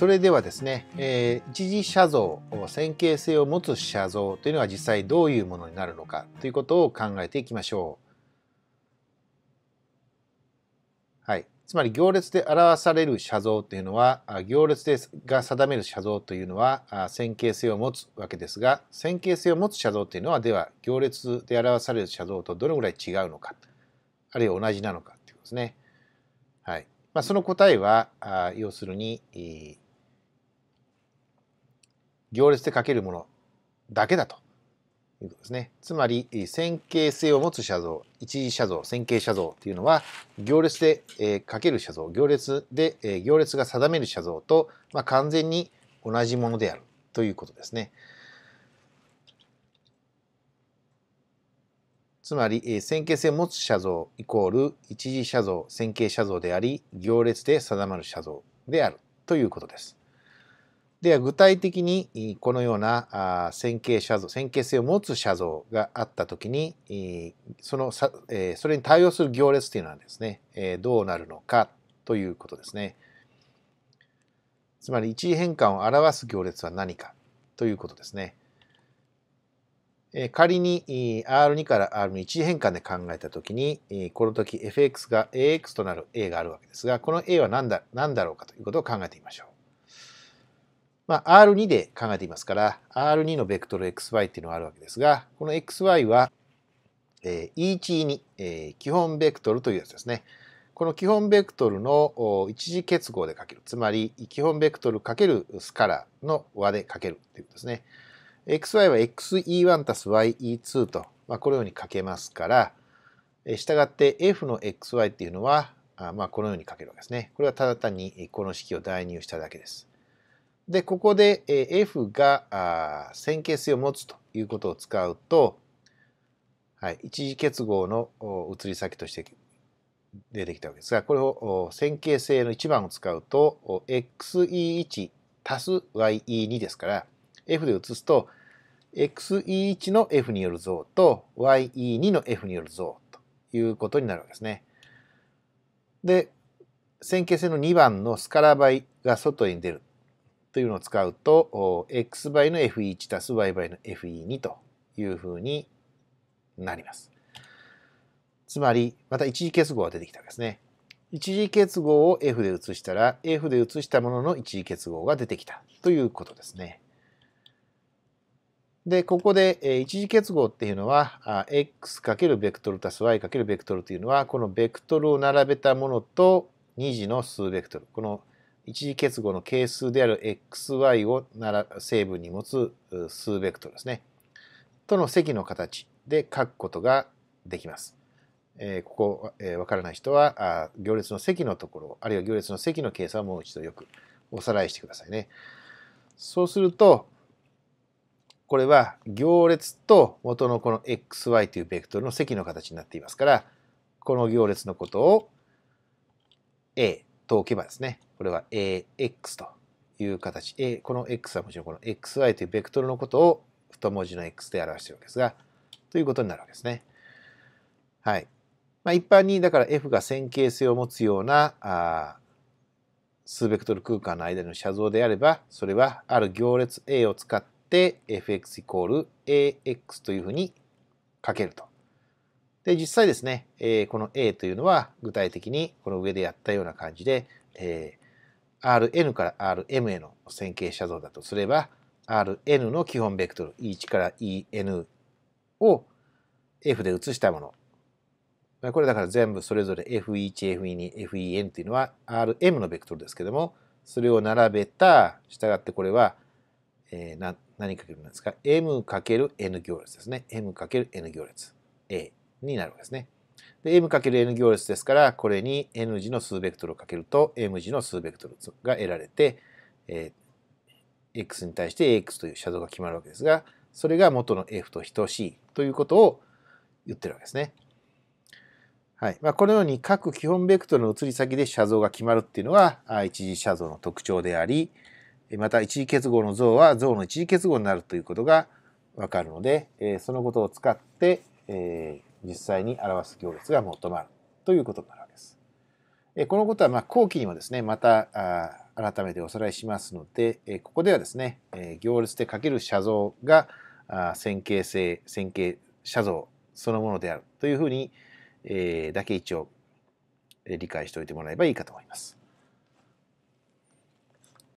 それではですね、えー、一次写像線形性を持つ写像というのは実際どういうものになるのかということを考えていきましょう。はい、つまり行列で表される写像というのは行列でが定める写像というのは線形性を持つわけですが線形性を持つ写像というのはでは行列で表される写像とどのぐらい違うのかあるいは同じなのかということですね。はいまあ、その答えは要するに行列で書けるものだけだということですね。つまり、線形性を持つ写像、一次写像、線形写像というのは、行列で、え書ける写像、行列で、え行列が定める写像と、まあ、完全に同じものであるということですね。つまり、え線形性を持つ写像イコール一次写像、線形写像であり、行列で定まる写像であるということです。では具体的にこのような線形写像線形性を持つ写像があった時にそのそれに対応する行列というのはですねどうなるのかということですね。つまり一次変換を表す行列は何かということですね。仮に R2 から R に一次変換で考えたときに、この時 fx が ax となる a があるわけですが、この a は何だ何だろうかということを考えてみましょう。まあ、R2 で考えていますから、R2 のベクトル XY っていうのがあるわけですが、この XY は、えー、E12、えー、基本ベクトルというやつですね。この基本ベクトルの一次結合でかける、つまり基本ベクトルかけるスカラの和でかけるっていうことですね。xy は xe1 たす ye2 と、まあ、このようにかけますから、したがって f の xy っていうのは、まあ、このようにかけるわけですね。これはただ単にこの式を代入しただけです。で、ここで F が線形性を持つということを使うと、はい、一次結合の移り先として出てきたわけですが、これを線形性の1番を使うと、xe1 足す ye2 ですから、f で移すと、xe1 の f による像と ye2 の f による像ということになるわけですね。で、線形性の2番のスカラ倍が外に出るというのを使うと x 倍の f1 たす y 倍の f2 というふうになります。つまりまた一次結合が出てきたわけですね。一次結合を f で移したら f で移したものの一次結合が出てきたということですね。でここで一次結合っていうのは x× ベクトルたす +y× ベクトルというのはこのベクトルを並べたものと2次の数ベクトルこの一次結合の係数である xy を成分に持つ数ベクトルですね。との積の形で書くことができます。えここ、え分からない人はあ行列の積のところあるいは行列の積の計算をもう一度よくおさらいしてくださいね。そうするとこれは行列と元のこの xy というベクトルの積の形になっていますからこの行列のことを A と置けばですね、これは AX という形。A、この X はもちろんこの XY というベクトルのことを太文字の X で表しているわけですが、ということになるわけですね。はい。まあ、一般にだから F が線形性を持つようなあ数ベクトル空間の間の写像であれば、それはある行列 A を使って fx イコール ax というふうに書けるとで、実際ですね、えー、この A というのは具体的にこの上でやったような感じで、えー、Rn から Rm への線形写像だとすれば、Rn の基本ベクトル E1 から En を F で移したもの。これだから全部それぞれ F1、F2、f e n というのは Rm のベクトルですけども、それを並べた、従ってこれは、えー、な何かけるんですか ?m×n 行列ですね。m×n 行列。A。になるわけですね。で、m×n 行列ですから、これに n 次の数ベクトルをかけると、m 次の数ベクトルが得られて、えー、x に対して ax という写像が決まるわけですが、それが元の f と等しいということを言ってるわけですね。はいまあ、このように各基本ベクトルの移り先で写像が決まるっていうのが一次写像の特徴であり、また一次結合の像は像の一次結合になるということがわかるので、そのことを使って、えー実際に表す行列が求まるということになるわけです。このことはま後期にもですね、また改めておさらいしますので、ここではですね、行列でかける写像が線形性、線形写像そのものであるというふうにだけ一応理解しておいてもらえばいいかと思います。